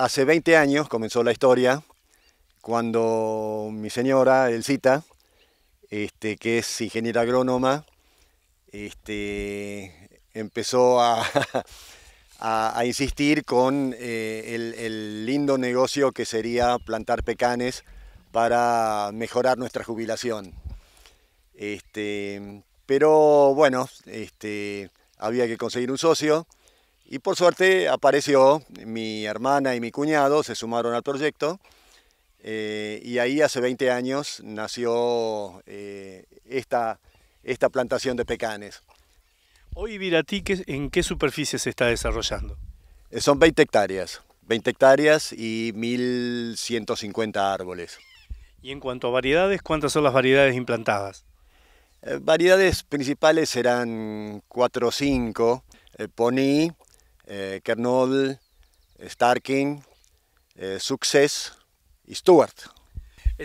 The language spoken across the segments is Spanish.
Hace 20 años comenzó la historia cuando mi señora, Elcita, este, que es ingeniera agrónoma, este, empezó a, insistir con eh, el, lindo negocio que sería plantar pecanes para mejorar nuestra jubilación. Este, pero bueno, este, había que conseguir un socio y por suerte apareció mi hermana y mi cuñado, se sumaron al proyecto. Eh, y ahí hace 20 años nació eh, esta, esta plantación de pecanes. Hoy Viratí, ¿en qué superficie se está desarrollando? Eh, son 20 hectáreas, 20 hectáreas y 1.150 árboles. Y en cuanto a variedades, ¿cuántas son las variedades implantadas? variedades principales serán 4 o 5, poní, eh, Starking, Starkin, eh, Success y Stuart.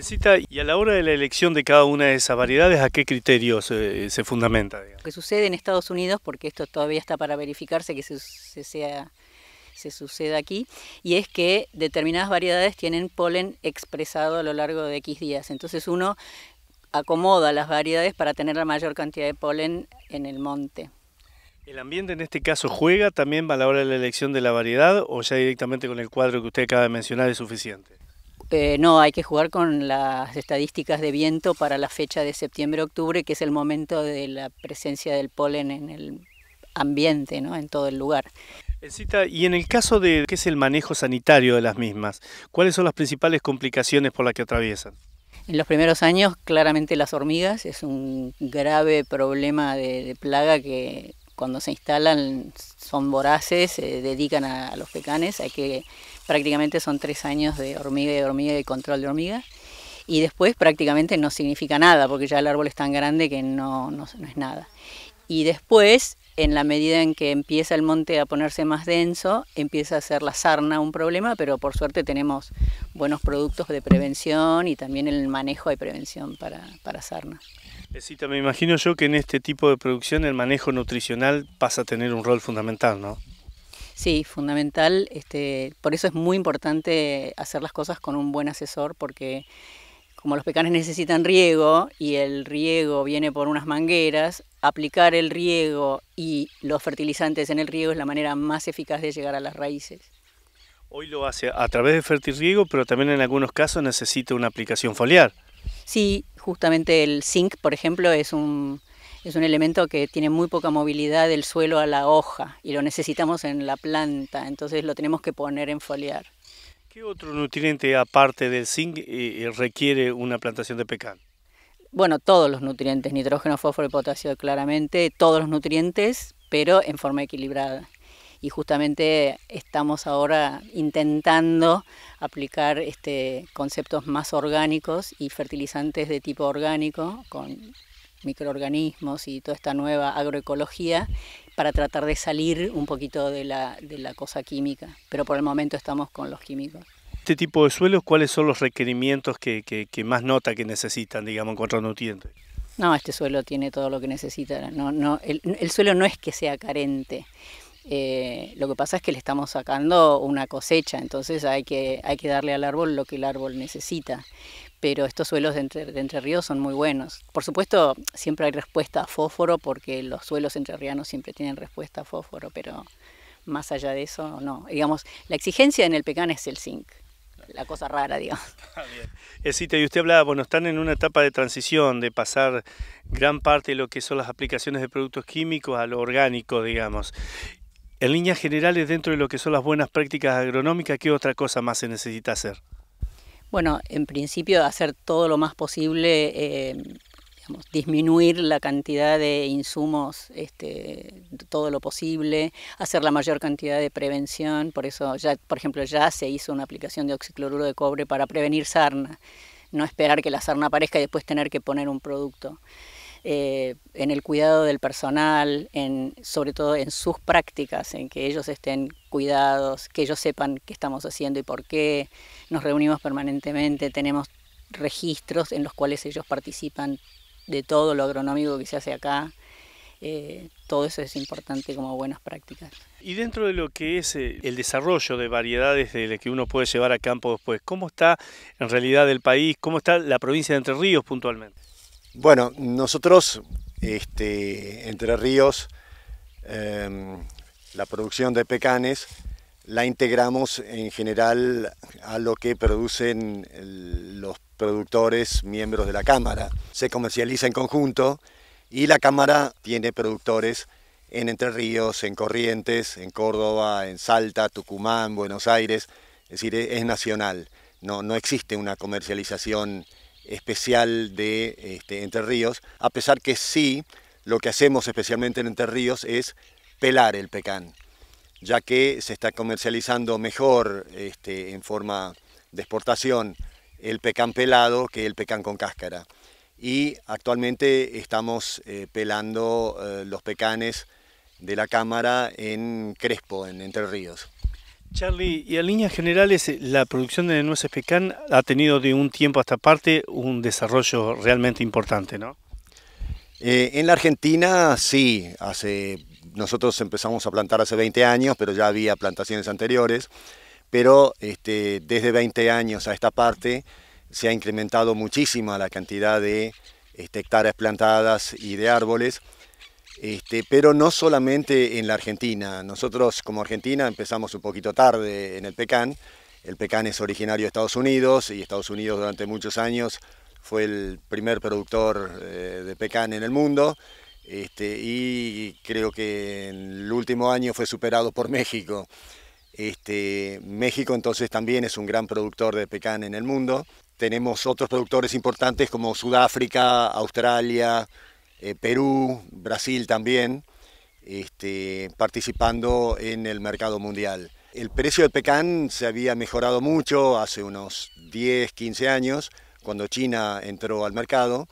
Cita, y a la hora de la elección de cada una de esas variedades, ¿a qué criterios eh, se fundamenta? Lo que sucede en Estados Unidos, porque esto todavía está para verificarse que se suceda aquí, y es que determinadas variedades tienen polen expresado a lo largo de X días. Entonces uno acomoda las variedades para tener la mayor cantidad de polen en el monte. ¿El ambiente en este caso juega también a la hora de la elección de la variedad o ya directamente con el cuadro que usted acaba de mencionar es suficiente? Eh, no, hay que jugar con las estadísticas de viento para la fecha de septiembre-octubre, que es el momento de la presencia del polen en el ambiente, ¿no? en todo el lugar. y en el caso de qué es el manejo sanitario de las mismas, ¿cuáles son las principales complicaciones por las que atraviesan? En los primeros años, claramente las hormigas es un grave problema de plaga que cuando se instalan son voraces, se dedican a, los pecanes, hay que prácticamente son tres años de hormiga y hormiga y control de hormiga. Y después prácticamente no significa nada, porque ya el árbol es tan grande que no, no, no es nada. Y después en la medida en que empieza el monte a ponerse más denso, empieza a ser la sarna un problema, pero por suerte tenemos buenos productos de prevención y también el manejo de prevención para, para sarna. me imagino yo que en este tipo de producción el manejo nutricional pasa a tener un rol fundamental, ¿no? Sí, fundamental. Este, por eso es muy importante hacer las cosas con un buen asesor, porque como los pecanes necesitan riego y el riego viene por unas mangueras, aplicar el riego y los fertilizantes en el riego es la manera más eficaz de llegar a las raíces. Hoy lo hace a través de Riego, pero también en algunos casos necesita una aplicación foliar. Sí, justamente el zinc, por ejemplo, es un, es un elemento que tiene muy poca movilidad del suelo a la hoja y lo necesitamos en la planta, entonces lo tenemos que poner en foliar. ¿Qué otro nutriente aparte del zinc eh, eh, requiere una plantación de pecan? Bueno, todos los nutrientes, nitrógeno, fósforo y potasio, claramente, todos los nutrientes, pero en forma equilibrada. Y justamente estamos ahora intentando aplicar este, conceptos más orgánicos y fertilizantes de tipo orgánico con microorganismos y toda esta nueva agroecología para tratar de salir un poquito de la, de la cosa química, pero por el momento estamos con los químicos este tipo de suelos, ¿cuáles son los requerimientos que, que, más nota que necesitan, digamos, en cuanto a nutrientes? No, este suelo tiene todo lo que necesita. No, no, el, suelo no es que sea carente. Eh, lo que pasa es que le estamos sacando una cosecha, entonces hay que, hay que darle al árbol lo que el árbol necesita pero estos suelos de entre, Ríos son muy buenos. Por supuesto, siempre hay respuesta a fósforo, porque los suelos entrerrianos siempre tienen respuesta a fósforo, pero más allá de eso, no. Digamos, la exigencia en el pecan es el zinc, la cosa rara, digamos. y usted hablaba, bueno, están en una etapa de transición, de pasar gran parte de lo que son las aplicaciones de productos químicos a lo orgánico, digamos. En líneas generales, dentro de lo que son las buenas prácticas agronómicas, ¿qué otra cosa más se necesita hacer? Bueno, en principio hacer todo lo más posible, em, disminuir la cantidad de insumos, este, todo lo posible, hacer la mayor cantidad de prevención, por eso ya, por ejemplo, ya se hizo una aplicación de oxicloruro de cobre para prevenir sarna, no esperar que la sarna aparezca y después tener que poner un producto. Eh, en el cuidado del personal, en, sobre todo en sus prácticas, en que ellos estén cuidados, que ellos sepan qué estamos haciendo y por qué. Nos reunimos permanentemente, tenemos registros en los cuales ellos participan de todo lo agronómico que se hace acá. Eh, todo eso es importante como buenas prácticas. Y dentro de lo que es eh, el desarrollo de variedades de que uno puede llevar a campo después, ¿cómo está en realidad el país? ¿Cómo está la provincia de Entre Ríos puntualmente? Bueno, nosotros, este, Entre Ríos, em, la producción de pecanes la integramos en general a lo que producen los productores miembros de la Cámara. Se comercializa en conjunto y la Cámara tiene productores en Entre Ríos, en Corrientes, en Córdoba, en Salta, Tucumán, Buenos Aires, es decir, e-, es nacional. No, no existe una comercialización especial de este, Entre Ríos, a pesar que sí, lo que hacemos especialmente en Entre Ríos es pelar el pecan, ya que se está comercializando mejor este, en forma de exportación el pecan pelado que el pecan con cáscara. Y actualmente estamos eh, pelando eh, los pecanes de la cámara en Crespo, en Entre Ríos. Charlie, y a líneas generales, la producción de nueces pecan ha tenido de un tiempo hasta esta parte un desarrollo realmente importante, ¿no? Eh, en la Argentina sí, hace nosotros empezamos a plantar hace 20 años, pero ya había plantaciones anteriores, pero este, desde 20 años a esta parte se ha incrementado muchísimo la cantidad de este, hectáreas plantadas y de árboles, este, pero no solamente en la Argentina. Nosotros como Argentina empezamos un poquito tarde en el pecan. El pecan es originario de Estados Unidos y Estados Unidos durante muchos años fue el primer productor eh, de pecan en el mundo este, y creo que en el último año fue superado por México. Este, México entonces también es un gran productor de pecan en el mundo. Tenemos otros productores importantes como Sudáfrica, Australia, eh, Perú, Brasil también, este, participando en el mercado mundial. El precio del pecan se había mejorado mucho hace unos 10, 15 años, cuando China entró al mercado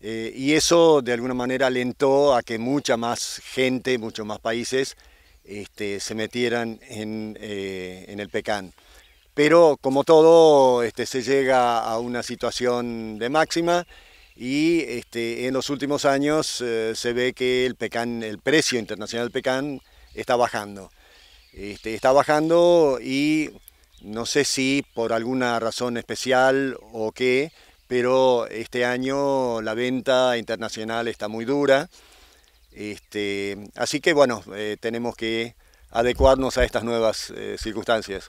eh, y eso de alguna manera alentó a que mucha más gente, muchos más países este, se metieran eh, en, el PECAN. Pero como todo, este, se llega a una situación de máxima y este, en los últimos años eh, se ve que el, el precio internacional del PECAN está bajando. está bajando y no sé si por alguna razón especial o qué, pero este año la venta internacional está muy dura. Este, así que bueno, eh, tenemos que adecuarnos a estas nuevas eh, circunstancias.